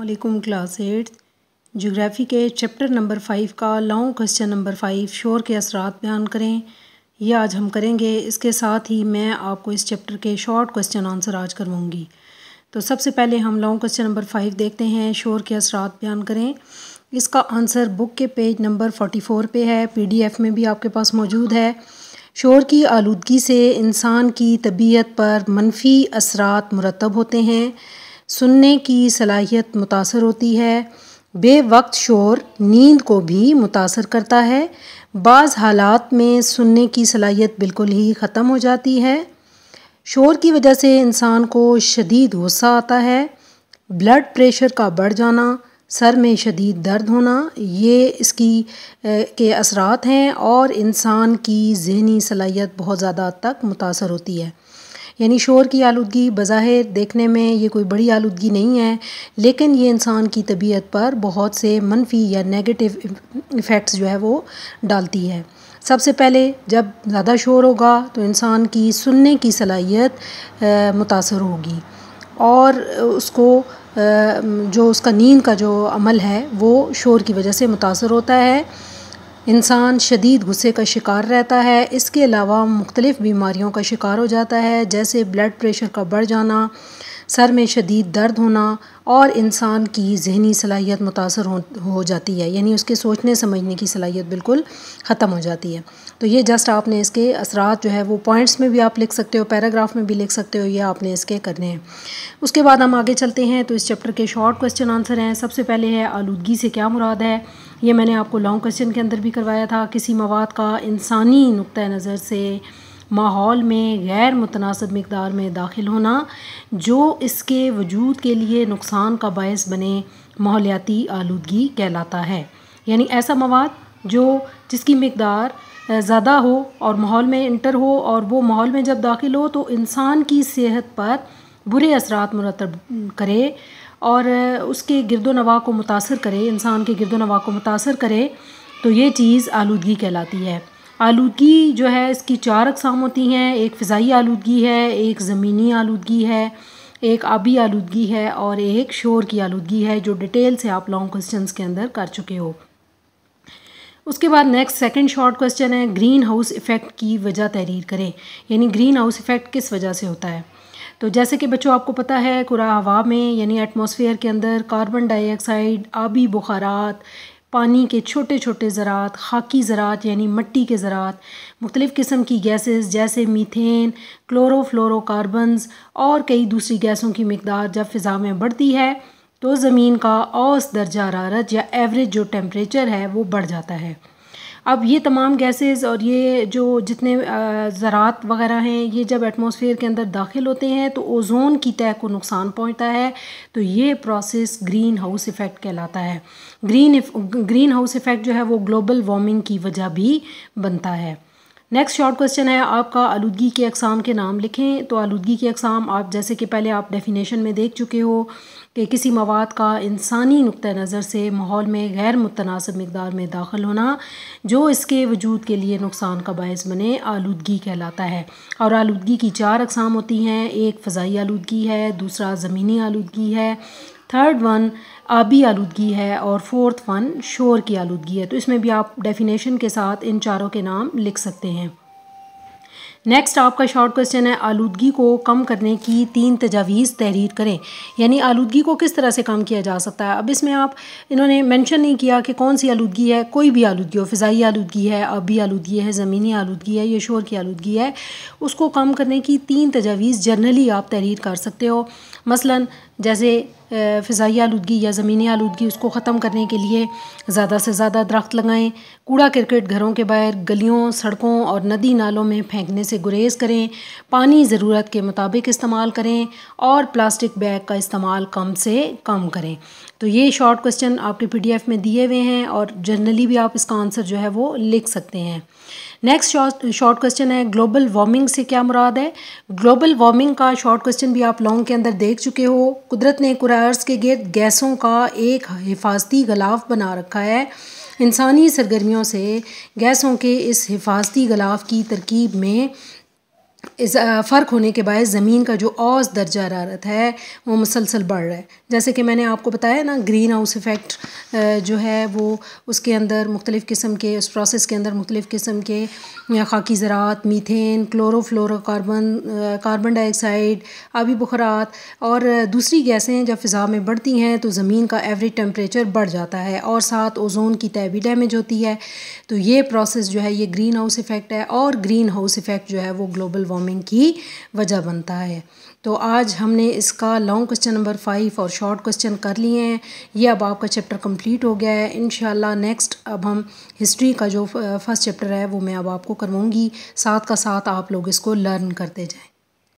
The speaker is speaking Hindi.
अलकुम क्लास एट जोग्राफ़ी के चैप्टर नंबर फाइव का लॉन्ग क्वेश्चन नंबर फाइव शोर के असरात बयान करें यह आज हम करेंगे इसके साथ ही मैं आपको इस चैप्टर के शॉर्ट क्वेश्चन आंसर आज करवाऊँगी तो सबसे पहले हम लॉन्ग क्वेश्चन नंबर फाइव देखते हैं शोर के असरात बयान करें इसका आंसर बुक के पेज नंबर फोटी फोर पर है पी डी एफ में भी आपके पास मौजूद है शोर की आलूदगी से इंसान की तबीयत पर मनफी असरात मुरतब होते हैं सुनने की सलाहियत मुतासर होती है बेवक्त शोर नींद को भी मुतासर करता है बाज़ हालात में सुनने की सलाहियत बिल्कुल ही ख़त्म हो जाती है शोर की वजह से इंसान को शदीद गुस्सा आता है ब्लड प्रेशर का बढ़ जाना सर में शदीद दर्द होना ये इसकी ए, के असरात हैं और इंसान की जहनी सलाहियत बहुत ज़्यादा तक मुतासर होती है यानी शोर की आलूगी बज़ाहिर देखने में ये कोई बड़ी आलूगी नहीं है लेकिन ये इंसान की तबीयत पर बहुत से मनफी या नेगेटिव इफ़ेक्ट्स जो है वो डालती है सबसे पहले जब ज़्यादा शोर होगा तो इंसान की सुनने की सलाहियत मुतासर होगी और उसको जो उसका नींद का जो अमल है वो शोर की वजह से मुतासर होता है इंसान शदीद गुस्से का शिकार रहता है इसके अलावा मुख्तलिफ़ बीमारियों का शिकार हो जाता है जैसे ब्लड प्रेशर का बढ़ जाना सर में शदीद दर्द होना और इंसान की जहनी सलाहियत मुतासर हो, हो जाती है यानी उसके सोचने समझने की सलाहियत बिल्कुल ख़त्म हो जाती है तो ये जस्ट आपने इसके असरात जो है वो पॉइंट्स में भी आप लिख सकते हो पैराग्राफ में भी लिख सकते हो ये आपने इसके करने हैं उसके बाद हम आगे चलते हैं तो इस चैप्टर के शॉर्ट क्वेश्चन आंसर हैं सबसे पहले है आलूगी से क्या मुराद है ये मैंने आपको लॉन्ग क्वेश्चन के अंदर भी करवाया था किसी मवाद का इंसानी नुक़ नज़र से माहौल में गैर मुतनासब मकदार में दाखिल होना जो इसके वजूद के लिए नुकसान का बायस बने माहौलियाती आलूगी कहलाता है यानी ऐसा मवाद जो जिसकी मकदार ज़्यादा हो और माहौल में इंटर हो और वो माहौल में जब दाखिल हो तो इंसान की सेहत पर बुरे असरात मुरतब करे और उसके गिरदो नवा को मुतासर करे इंसान के गिरदो नवा को मुतासर करे तो ये चीज़ आलूगी कहलाती है आलूगी जो है इसकी चार अकसाम होती हैं एक फ़ज़ाई आलूगी है एक ज़मीनी आलूगी है एक आबी आलूगी है और एक शोर की आलूगी है जो डिटेल से आप लॉन्ग क्वेश्चन के अंदर कर चुके हो उसके बाद नेक्स्ट सेकंड शॉर्ट क्वेश्चन है ग्रीन हाउस इफ़ेक्ट की वजह तहरीर करें यानी ग्रीन हाउस इफ़ेक्ट किस वजह से होता है तो जैसे कि बच्चों आपको पता है कुरा हवा में यानी एटमॉस्फेयर के अंदर कार्बन डाइऑक्साइड आबी बुखारात पानी के छोटे छोटे ज़रात खाकी ज़रात यानी मट्टी के ज़रात मुख्तलिफ़ किस्म की गैसेस जैसे मीथेन क्लोरोफ्लोरोकार्बन्स और कई दूसरी गैसों की मकदार जब फ़िज़ा में बढ़ती है तो ज़मीन का औस दर्जा हरारत या एवरेज जो टेम्परेचर है वो बढ़ जाता है अब ये तमाम गैसेस और ये जो जितने ज़रात वगैरह हैं ये जब एटमॉस्फेयर के अंदर दाखिल होते हैं तो ओजोन की तह को नुकसान पहुंचता है तो ये प्रोसेस ग्रीन हाउस इफ़ेक्ट कहलाता है ग्रीन ग्रीन हाउस इफ़ेक्ट जो है वो ग्लोबल वार्मिंग की वजह भी बनता है नेक्स्ट शॉर्ट क्वेश्चन है आपका आलूदगी के अकसाम के नाम लिखें तो आलूदगी के अकसाम आप जैसे कि पहले आप डेफिनेशन में देख चुके हो कि किसी मवाद का इंसानी नुक़ नज़र से माहौल में गैर मुतनासब मकदार में दाखिल होना जो इसके वजूद के लिए नुकसान का बायस बने आलूदगी कहलाता है और आलूदगी की चार अकसाम होती हैं एक फ़जाई आलूदगी है दूसरा ज़मीनी आलूदगी है थर्ड वन आबी आलूदगी है और फोर्थ वन शोर की आलूदगी है तो इसमें भी आप डेफिनेशन के साथ इन चारों के नाम लिख सकते हैं नेक्स्ट आपका शॉर्ट क्वेश्चन है आलूदगी को कम करने की तीन तजावीज़ तहरीर करें यानी आलूदगी को किस तरह से कम किया जा सकता है अब इसमें आप इन्होंने मेंशन नहीं किया कि कौन सी आलूदगी है कोई भी आलूदगी हो फ़ाई आलूदगी है आबी आलूदगी है ज़मीनी आलूदगी है या शोर की आलूदगी है उसको कम करने की तीन तजावीज़ जनरली आप तहरीर कर सकते हो मसला जैसे फ़ाई आलूगी या ज़मीनी आलूदगी उसको ख़त्म करने के लिए ज़्यादा से ज़्यादा दरख्त लगाएं कूड़ा क्रिकेट घरों के बाहर गलियों सड़कों और नदी नालों में फेंकने से गुरेज करें पानी ज़रूरत के मुताबिक इस्तेमाल करें और प्लास्टिक बैग का इस्तेमाल कम से कम करें तो ये शॉर्ट क्वेश्चन आपके पी में दिए हुए हैं और जनरली भी आप इसका आंसर जो है वो लिख सकते हैं नेक्स्ट शॉर्ट क्वेश्चन है ग्लोबल वार्मिंग से क्या मुराद है ग्लोबल वार्मिंग का शॉर्ट क्वेश्चन भी आप लॉन्ग के अंदर देख चुके हो कुदरत ने कुरार्स अर्ज के गिर गैसों का एक हिफाजती गलाफ बना रखा है इंसानी सरगर्मियों से गैसों के इस हिफाजती गलाफ की तरकीब में इस फ़र्क होने के बाद ज़मीन का जो औस दर्जा हरारत है वो मुसलसल बढ़ रहा है जैसे कि मैंने आपको बताया ना ग्रीन हाउस इफ़ेक्ट जो है वो उसके अंदर मुख्तलिफ़ किस्म के उस प्रोसेस के अंदर मुख्तलिफ़ किस्म के खाकी ज़रात मीथेन क्लोरोफ्लोरोकार्बन कार्बन डाइऑक्साइड आबी बुखरात और दूसरी गैसें जब फ़िज़ा में बढ़ती हैं तो ज़मीन का एवरेज टेम्परेचर बढ़ जाता है और साथ ओजोन की तय भी डैमेज होती है तो ये प्रोसेस जो है ये ग्रीन हाउस इफ़ेक्ट है और ग्रीन हाउस इफ़ेक्ट जो है वो ग्लोबल वार्मिंग की वजह बनता है तो आज हमने इसका लॉन्ग क्वेश्चन नंबर फाइव और शॉर्ट क्वेश्चन कर लिए हैं ये अब आपका चैप्टर कंप्लीट हो गया है इन नेक्स्ट अब हम हिस्ट्री का जो फर्स्ट चैप्टर है वो मैं अब आपको करवाऊँगी साथ का साथ आप लोग इसको लर्न करते जाएँ